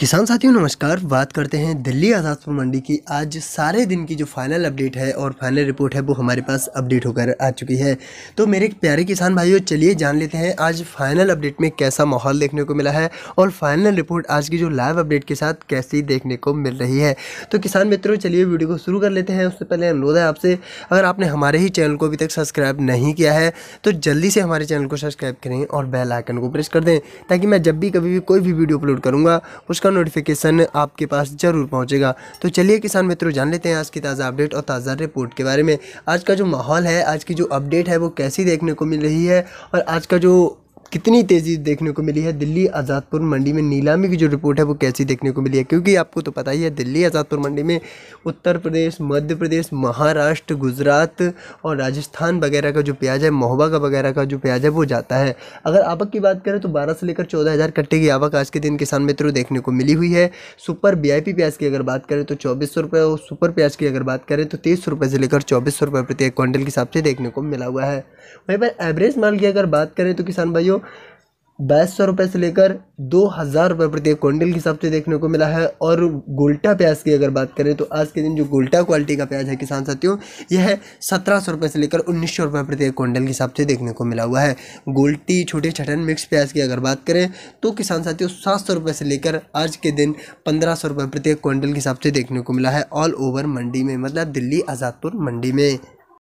किसान साथियों नमस्कार बात करते हैं दिल्ली आज़ादपुर मंडी की आज सारे दिन की जो फाइनल अपडेट है और फाइनल रिपोर्ट है वो हमारे पास अपडेट होकर आ चुकी है तो मेरे प्यारे किसान भाइयों चलिए जान लेते हैं आज फाइनल अपडेट में कैसा माहौल देखने को मिला है और फाइनल रिपोर्ट आज की जो लाइव अपडेट के साथ कैसी देखने को मिल रही है तो किसान मित्रों चलिए वीडियो को शुरू कर लेते हैं उससे पहले अनुरोध है आपसे अगर आपने हमारे ही चैनल को अभी तक सब्सक्राइब नहीं किया है तो जल्दी से हमारे चैनल को सब्सक्राइब करें और बेल आइकन को प्रेस कर दें ताकि मैं जब भी कभी भी कोई भी वीडियो अपलोड करूँगा उसका उसका नोटिफिकेशन आपके पास जरूर पहुंचेगा तो चलिए किसान मित्रों जान लेते हैं आज की ताज़ा अपडेट और ताज़ा रिपोर्ट के बारे में आज का जो माहौल है आज की जो अपडेट है वो कैसी देखने को मिल रही है और आज का जो कितनी तेज़ी देखने को मिली है दिल्ली आज़ादपुर मंडी में नीलामी की जो रिपोर्ट है वो कैसी देखने को मिली है क्योंकि आपको तो पता ही है दिल्ली आज़ादपुर मंडी में उत्तर प्रदेश मध्य प्रदेश महाराष्ट्र गुजरात और राजस्थान वगैरह का जो प्याज है महोबा का वगैरह का जो प्याज है वो जाता है अगर आवक की बात करें तो बारह से लेकर चौदह हज़ार कट्टे की आवक आज के दिन किसान मित्रों देखने को मिली हुई है सुपर वी आई प्याज की अगर बात करें तो चौबीस सौ रुपये और सुपर प्याज की अगर बात करें तो तेईस रुपये से लेकर चौबीस सौ रुपये प्रति एक क्विंटल के हिसाब से देखने को मिला हुआ है वहीं पर एवरेज माल की अगर बात करें तो किसान भाइयों बाईस सौ रुपये से लेकर दो हज़ार रुपये प्रति क्विंटल के हिसाब से देखने को मिला है और गोल्टा प्याज की अगर बात करें तो आज के दिन जो गोल्टा क्वालिटी का प्याज है किसान साथियों यह सत्रह सौ रुपये से लेकर उन्नीस सौ रुपये प्रति क्विंटल के हिसाब से देखने को मिला हुआ है गोल्टी छोटे छठन मिक्स प्याज की अगर बात करें तो किसान साथियों सात सौ रुपये से लेकर आज के दिन पंद्रह सौ रुपये प्रति क्विंटल के हिसाब से देखने को मिला है ऑल ओवर मंडी में मतलब दिल्ली आज़ादपुर मंडी में